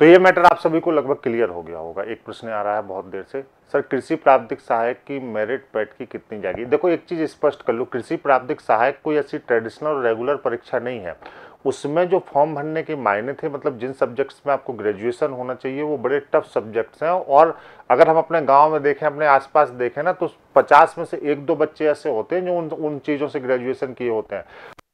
तो ये मैटर आप सभी को लगभग क्लियर हो गया होगा एक प्रश्न आ रहा है बहुत देर से सर कृषि प्राप्तिक सहायक की मेरिट पैट की कितनी जाएगी देखो एक चीज़ स्पष्ट कर लूँ कृषि प्राप्तिक सहायक कोई ऐसी ट्रेडिशनल और रेगुलर परीक्षा नहीं है उसमें जो फॉर्म भरने के मायने थे मतलब जिन सब्जेक्ट्स में आपको ग्रेजुएशन होना चाहिए वो बड़े टफ सब्जेक्ट्स हैं और अगर हम अपने गांव में देखें अपने आसपास देखें ना तो 50 में से एक दो बच्चे ऐसे होते हैं जो उन उन चीज़ों से ग्रेजुएशन किए होते हैं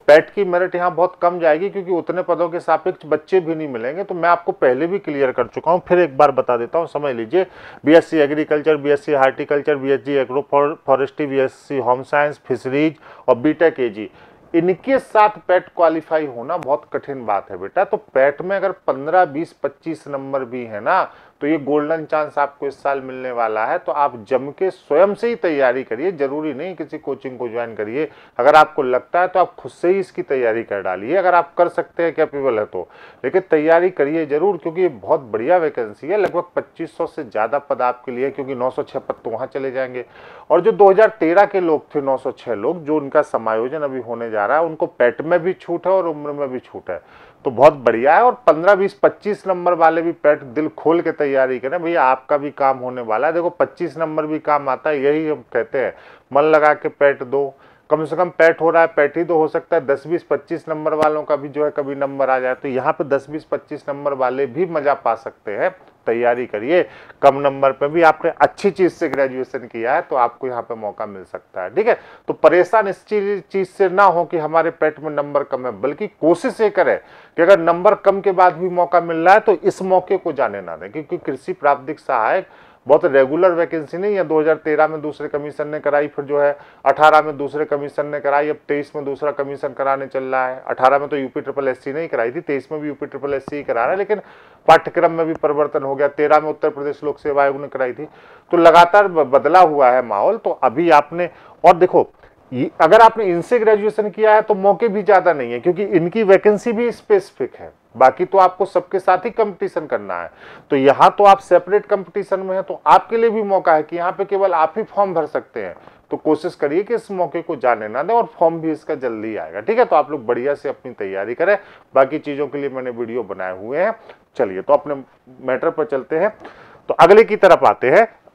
पेट की मेरिट यहाँ बहुत कम जाएगी क्योंकि उतने पदों के सापेक्ष बच्चे भी नहीं मिलेंगे तो मैं आपको पहले भी क्लियर कर चुका हूँ फिर एक बार बता देता हूँ समझ लीजिए BSc agriculture BSc horticulture BSc agro forestry BSc home science fisheries और बीटेक एजी इनके साथ पेट क्वालिफाई होना बहुत कठिन बात है बेटा तो पेट में अगर पंद्रह बीस पच्चीस नंबर भी है ना तो ये गोल्डन चांस आपको इस साल मिलने वाला है तो आप जम के स्वयं से ही तैयारी करिए जरूरी नहीं किसी कोचिंग को ज्वाइन करिए अगर आपको लगता है तो आप खुद से ही इसकी तैयारी कर डालिए अगर आप कर सकते हैं कैपेबल है तो लेकिन तैयारी करिए जरूर क्योंकि ये बहुत बढ़िया वैकेंसी है लगभग 2500 से ज़्यादा पद आपके लिए क्योंकि नौ पद तो वहाँ चले जाएंगे और जो दो के लोग थे नौ लोग जो उनका समायोजन अभी होने जा रहा है उनको पेट में भी छूट है और उम्र में भी छूट है तो बहुत बढ़िया है और पंद्रह बीस पच्चीस नंबर वाले भी पेट दिल खोल के तैयारी करें भैया आपका भी काम होने वाला है देखो 25 नंबर भी काम आता है यही हम कहते हैं मन लगा के पेट दो कम से कम पैट हो रहा है पैट ही तो हो सकता है दस बीस पच्चीस नंबर वालों का भी जो है कभी नंबर आ जाए तो यहाँ पे दस बीस पच्चीस नंबर वाले भी मज़ा पा सकते हैं तैयारी करिए कम नंबर पे भी आपने अच्छी चीज़ से ग्रेजुएशन किया है तो आपको यहाँ पे मौका मिल सकता है ठीक है तो परेशान इस चीज़ से ना हो कि हमारे पेट में नंबर कम है बल्कि कोशिश ये करें कि अगर नंबर कम के बाद भी मौका मिल रहा है तो इस मौके को जाने ना दें क्योंकि कृषि प्राप्तिक सहायक बहुत रेगुलर वैकेंसी नहीं है 2013 में दूसरे कमीशन ने कराई फिर जो है 18 में दूसरे कमीशन ने कराई अब 23 में दूसरा कमीशन कराने चल रहा है 18 में तो यूपी ट्रिपल एस नहीं कराई थी 23 में भी यूपी ट्रिपल एस ही करा रहा है लेकिन पाठ्यक्रम में भी परिवर्तन हो गया तेरह में उत्तर प्रदेश लोक सेवा आयोग ने कराई थी तो लगातार बदला हुआ है माहौल तो अभी आपने और देखो अगर आपने इनसे ग्रेजुएशन किया है तो मौके भी ज़्यादा नहीं है क्योंकि इनकी वैकेंसी भी स्पेसिफिक है बाकी तो आपको सबके साथ ही कंपटीशन करना है तो यहाँ तो आप सेपरेट कंपटीशन में हैं तो आपके लिए भी मौका है कि यहाँ पे केवल आप ही फॉर्म भर सकते हैं तो कोशिश करिए कि इस मौके को जाने ना दें और फॉर्म भी इसका जल्दी आएगा ठीक है तो आप लोग बढ़िया से अपनी तैयारी करें बाकी चीज़ों के लिए मैंने वीडियो बनाए हुए हैं चलिए तो अपने मैटर पर चलते हैं तो अगले की तरफ आते हैं